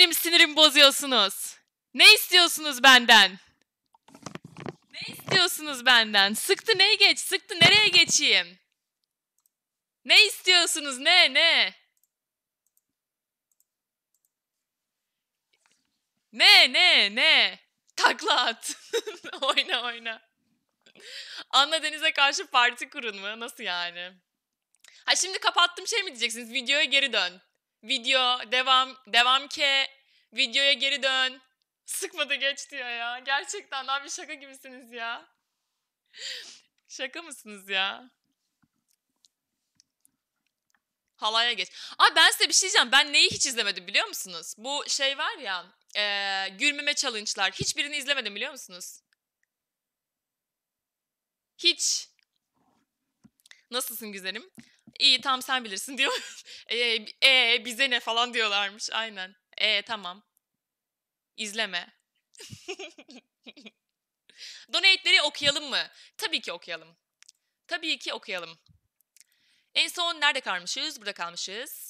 benim sinirimi bozuyorsunuz? Ne istiyorsunuz benden? Ne istiyorsunuz benden? Sıktı neyi geç? Sıktı nereye geçeyim? Ne istiyorsunuz? Ne ne? Ne ne ne? Takla at. oyna oyna. Anla Deniz'e karşı parti kurun mu? Nasıl yani? Ha şimdi kapattım şey mi diyeceksiniz? Videoya geri dön. Video devam devam ke videoya geri dön. Sıkmadı geç diyor ya. Gerçekten abi şaka gibisiniz ya. şaka mısınız ya? Halaya geç. Abi ben size bir şey diyeceğim. Ben neyi hiç izlemedim biliyor musunuz? Bu şey var ya. E, gülmeme challenge'lar. Hiçbirini izlemedim biliyor musunuz? Hiç. Nasılsın güzelim? İyi tam sen bilirsin diyor. e, e, bize ne falan diyorlarmış aynen. E tamam. İzleme. Donate'leri okuyalım mı? Tabii ki okuyalım. Tabii ki okuyalım. En son nerede kalmışız? Burada kalmışız.